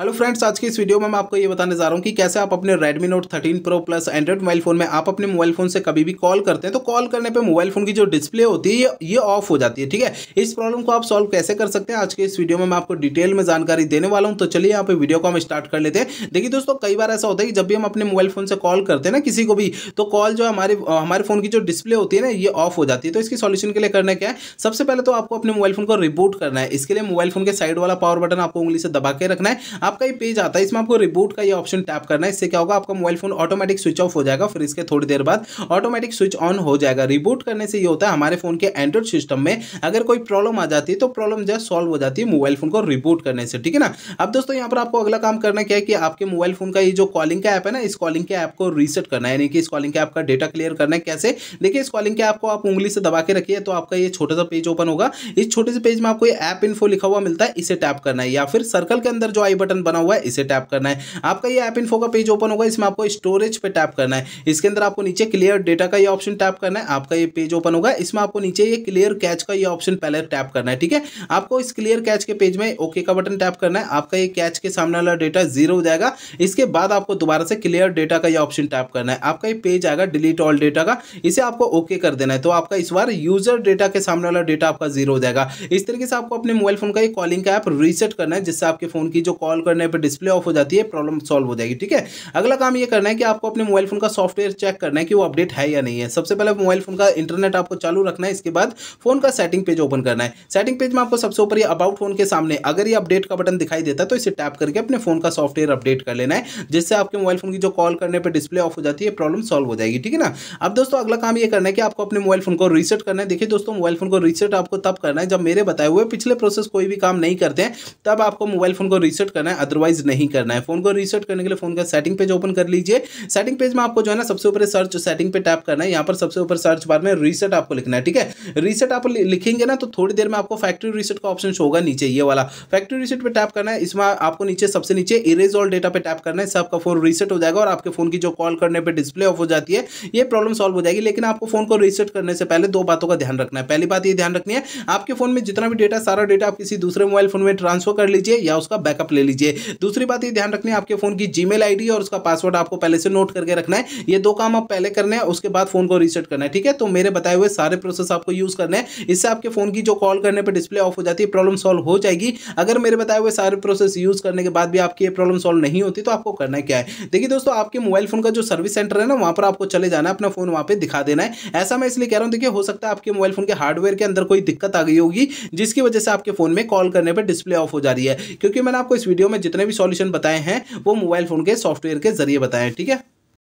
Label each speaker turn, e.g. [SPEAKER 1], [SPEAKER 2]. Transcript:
[SPEAKER 1] hello friends आज की इस वीडियो में मैं आपको ये बताने जा रहा हूँ कि कैसे आप अपने Redmi Note 13 Pro plus Android mobile phone में आप अपने मोबाइल फ़ोन से कभी भी कॉल करते हैं तो कॉल करने पे मोबाइल फ़ोन की जो डिस्प्ले होती है ये ये ऑफ हो जाती है ठीक है इस प्रॉब्लम को आप सॉल्व कैसे कर सकते हैं आज के इस वीडियो में मैं आपको डिटेल में जानकारी देने वाला हूँ तो चलिए यहाँ पर वीडियो को हम स्टार्ट कर लेते हैं देखिए दोस्तों कई बार ऐसा होता है कि जब भी हम अपने मोबाइल फ़ोन से कॉल करते हैं ना किसी को भी तो कॉल जो हमारे हमारे फ़ोन की जो डिस्प्ले होती है ना ये ऑफ हो जाती है तो इसकी सोल्यूशन के लिए करना क्या है सबसे पहले तो आपको अपने मोबाइल फ़ोन को रिबूट करना है इसके लिए मोबाइल फ़ोन के साइड वाला पावर बटन आपको उंगली से दबा के रखना है आपका ये पेज आता है इसमें आपको रिबूट का ये ऑप्शन टैप करना है इससे क्या होगा आपका mobile phone automatic switch off हो जाएगा फिर इसके थोड़ी देर बाद ऑटोमेटिक स्विच ऑन हो जाएगा रिबूट करने से ये होता है हमारे फोन के एंड्रॉइड सिस्टम में अगर कोई प्रॉब्लम आ जाती है तो प्रॉब्लम जो सॉल्व हो जाती है मोबाइल फोन को रिबूट करने से ठीक है ना अब दोस्तों यहाँ पर आपको अगला काम करना क्या है कि आपके मोबाइल फोन का ये जो कॉलिंग का ऐप है ना इस कॉलिंग के ऐप को रीसेट करना है यानी कि इस कॉलिंग के ऐप का डेटा क्लियर करना है कैसे देखिए इस कॉलिंग के ऐप को आप उंगली से दबा के रखिए तो आपका ये छोटा सा पेज ओपन होगा इस छोटे से पेज में आपको ये ऐप इन्फो लिखा हुआ मिलता है इसे टैप करना है या फिर सर्कल के अंदर जो आई बटन ऑप्शन बना हुआ है इसे टैप करना है आपका ये ऐप इन्फो का पेज ओपन होगा इसमें आपको स्टोरेज पे टैप करना है इसके अंदर आपको नीचे क्लियर डेटा का ये ऑप्शन टैप करना है आपका ये पेज ओपन होगा इसमें आपको नीचे ये क्लियर कैच का ये ऑप्शन पहले टैप करना है ठीक है आपको इस क्लियर कैच के पेज में ओके का बटन टैप करना है आपका ये कैच के सामने वाला डेटा जीरो हो जाएगा इसके बाद आपको दोबारा से क्लियर डेटा का ये ऑप्शन टैप करना है आपका ये पेज आएगा डिलीट ऑल डेटा का इसे आपको ओके कर देना है तो आपका इस बार यूजर डेटा के सामने वाला डेटा आपका जीरो हो जाएगा इस तरीके से आपको अपने मोबाइल फोन का ये कॉलिंग का ऐप रीसेट करना है जिससे आपके फोन की जो कॉल ऑन करने पर डिस्प्ले ऑफ हो जाती है प्रॉब्लम सॉल्व हो जाएगी ठीक है अगला काम ये करना है कि आपको अपने मोबाइल फ़ोन का सॉफ्टवेयर चेक करना है कि वो अपडेट है या नहीं है सबसे पहले मोबाइल फ़ोन का इंटरनेट आपको चालू रखना है इसके बाद फोन का सेटिंग पेज ओपन करना है सेटिंग पेज में आपको सबसे ऊपर अबाउट फोन के सामने अगर ये अपडेट का बटन दिखाई देता है तो इसे टैप करके अपने फोन का सॉफ्टवेयर अपडेट कर लेना है जिससे आपके मोबाइल फोन की जो कॉल करने पर डिस्प्ले ऑफ हो जाती है प्रॉब्लम सॉल्व हो जाएगी ठीक है ना अब दोस्तों अगला काम ये करना है कि आपको अपने मोबाइल फोन को रीसेट करना है देखिए दोस्तों मोबाइल फोन को रीसेट आपको तब करना है जब मेरे बताए हुए पिछले प्रोसेस कोई भी काम नहीं करते हैं तब आपको मोबाइल फोन को रीसेट करना है करना है अदरवाइज नहीं करना है फोन को रीसेट करने के लिए फोन का सेटिंग पेज ओपन कर लीजिए सेटिंग पेज में आपको जो है ना सबसे ऊपर सर्च सेटिंग पे टैप करना है यहाँ पर सबसे ऊपर सर्च बार में रीसेट आपको लिखना है ठीक है रीसेट आप लिखेंगे ना तो थोड़ी देर में आपको फैक्ट्री रीसेट का ऑप्शन होगा नीचे ये वाला फैक्ट्री रीसेट पर टैप करना है इसमें आपको नीचे सबसे नीचे इरेज ऑल डेटा पर टैप करना है इससे आपका फोन रीसेट हो जाएगा और आपके फोन की जो कॉल करने पर डिस्प्ले ऑफ हो जाती है ये प्रॉब्लम सॉल्व हो जाएगी लेकिन आपको फोन को रीसेट करने से पहले दो बातों का ध्यान रखना है पहली बात ये ध्यान रखनी है आपके फोन में जितना भी डेटा सारा डेटा आप किसी दूसरे मोबाइल फोन में ट्रांसफर कर लीजिए या उसका बैकअप ले लीजिए कीजिए दूसरी बात ये ध्यान रखनी है आपके फोन की जी मेल और उसका पासवर्ड आपको पहले से नोट करके रखना है ये दो काम आप पहले करने हैं उसके बाद फोन को रीसेट करना है ठीक है तो मेरे बताए हुए सारे प्रोसेस आपको यूज करने हैं इससे आपके फोन की जो कॉल करने पर डिस्प्ले ऑफ हो जाती है प्रॉब्लम सॉल्व हो जाएगी अगर मेरे बताए हुए सारे प्रोसेस यूज करने के बाद भी आपकी ये प्रॉब्लम सॉल्व नहीं होती तो आपको करना क्या है देखिए दोस्तों आपके मोबाइल फोन का जो सर्विस सेंटर है ना वहां पर आपको चले जाना है अपना फोन वहां पर दिखा देना है ऐसा मैं इसलिए कह रहा हूं देखिए हो सकता है आपके मोबाइल फोन के हार्डवेयर के अंदर कोई दिक्कत आ गई होगी जिसकी वजह से आपके फोन में कॉल करने पर डिस्प्ले ऑफ हो जा रही है क्योंकि मैंने आपको इस वीडियो में जितने भी सॉल्यूशन बताए हैं वो मोबाइल फ़ोन के सॉफ्टवेयर के जरिए बताए हैं ठीक है